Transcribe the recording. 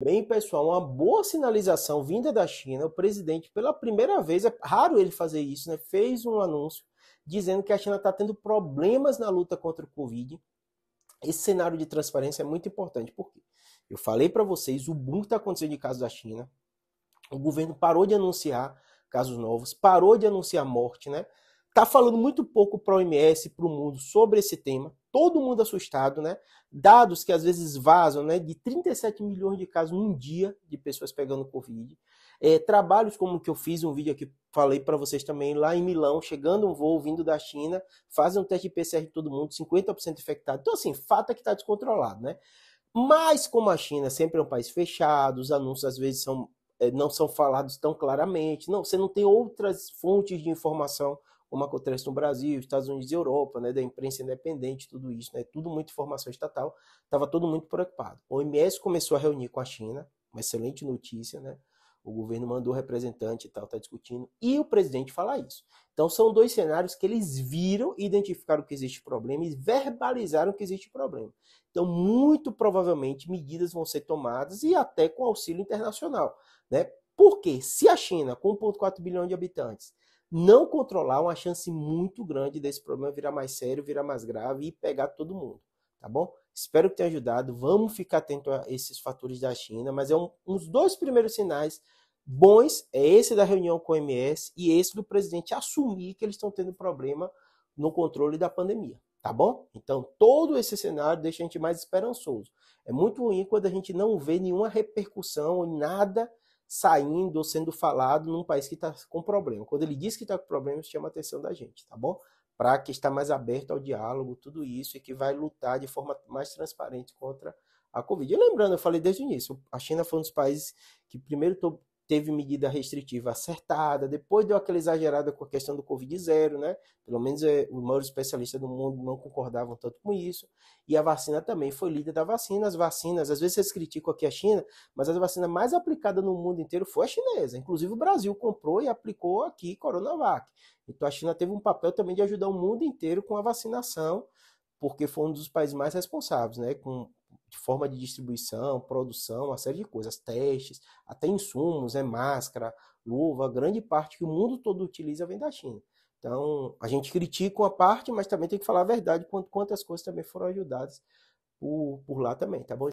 Bem, pessoal, uma boa sinalização vinda da China. O presidente, pela primeira vez, é raro ele fazer isso, né? Fez um anúncio dizendo que a China está tendo problemas na luta contra o Covid. Esse cenário de transparência é muito importante, porque eu falei para vocês o boom que está acontecendo de casos da China. O governo parou de anunciar casos novos, parou de anunciar morte, né? Tá falando muito pouco para o OMS, para o mundo sobre esse tema todo mundo assustado, né? Dados que às vezes vazam, né? De 37 milhões de casos num dia de pessoas pegando Covid. É, trabalhos como que eu fiz, um vídeo aqui, falei para vocês também, lá em Milão, chegando um voo vindo da China, fazem um teste de PCR de todo mundo, 50% infectado. Então, assim, fato é que está descontrolado, né? Mas como a China sempre é um país fechado, os anúncios às vezes são, é, não são falados tão claramente, não, você não tem outras fontes de informação como acontece no Brasil, Estados Unidos e Europa, né, da imprensa independente, tudo isso, né, tudo muita informação estatal, estava todo muito preocupado. O OMS começou a reunir com a China, uma excelente notícia, né? O governo mandou representante e tal, está discutindo, e o presidente fala isso. Então são dois cenários que eles viram, identificaram que existe problema e verbalizaram que existe problema. Então, muito provavelmente, medidas vão ser tomadas e até com auxílio internacional. Né? Porque se a China, com 1,4 bilhão de habitantes, não controlar uma chance muito grande desse problema virar mais sério, virar mais grave e pegar todo mundo, tá bom? Espero que tenha ajudado. Vamos ficar atento a esses fatores da China, mas é um, uns dois primeiros sinais bons é esse da reunião com o MS e esse do presidente assumir que eles estão tendo problema no controle da pandemia, tá bom? Então, todo esse cenário deixa a gente mais esperançoso. É muito ruim quando a gente não vê nenhuma repercussão, nada saindo ou sendo falado num país que está com problema. Quando ele diz que está com problemas, chama a atenção da gente, tá bom? Para que está mais aberto ao diálogo, tudo isso, e que vai lutar de forma mais transparente contra a Covid. E lembrando, eu falei desde o início, a China foi um dos países que primeiro teve medida restritiva acertada, depois deu aquela exagerada com a questão do Covid zero, né? Pelo menos é, os maiores especialistas do mundo não concordavam tanto com isso. E a vacina também foi líder da vacina. As vacinas, às vezes vocês criticam aqui a China, mas a vacina mais aplicada no mundo inteiro foi a chinesa. Inclusive o Brasil comprou e aplicou aqui Coronavac. Então a China teve um papel também de ajudar o mundo inteiro com a vacinação, porque foi um dos países mais responsáveis, né? Com de forma de distribuição, produção, uma série de coisas, testes, até insumos, é máscara, luva, grande parte que o mundo todo utiliza vem da China. Então, a gente critica uma parte, mas também tem que falar a verdade quanto quantas coisas também foram ajudadas por, por lá também, tá bom?